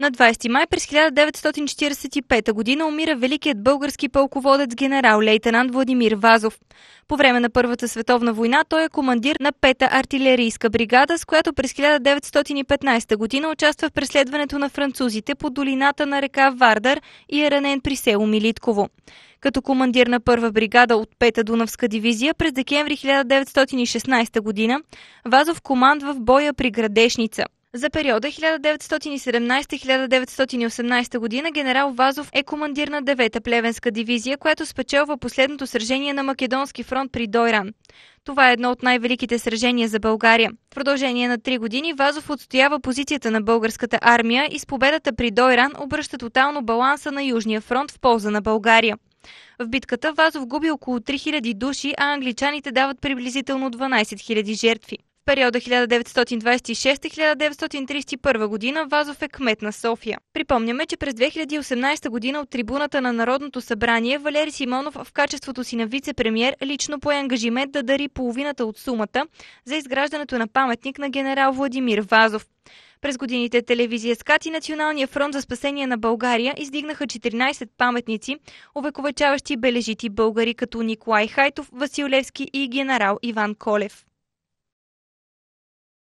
На 20 май през 1945 г. умира великият български пълководец генерал лейтенант Владимир Вазов. По време на Първата световна война той е командир на пета артилерийска бригада, с която през 1915 г. участва в преследването на французите по долината на река Вардар и е ранен при село Милитково. Като командир на първа бригада от пета Дунавска дивизия през декември 1916 г. Вазов командва в боя при Градешница – за периода 1917-1918 година генерал Вазов е командир на 9-та плевенска дивизия, която спечелва последното сражение на Македонски фронт при Дойран. Това е едно от най-великите сражения за България. В продължение на три години Вазов отстоява позицията на българската армия и с победата при Дойран обръща тотално баланса на Южния фронт в полза на България. В битката Вазов губи около 3000 души, а англичаните дават приблизително 12 000 жертви периода 1926-1931 година Вазов е кмет на София. Припомняме, че през 2018 година от трибуната на Народното събрание Валери Симонов в качеството си на вице-премьер лично пое ангажимент да дари половината от сумата за изграждането на паметник на генерал Владимир Вазов. През годините телевизия СКАТ и Националния фронт за спасение на България издигнаха 14 паметници, увековечаващи бележити българи като Николай Хайтов, Василевски и генерал Иван Колев.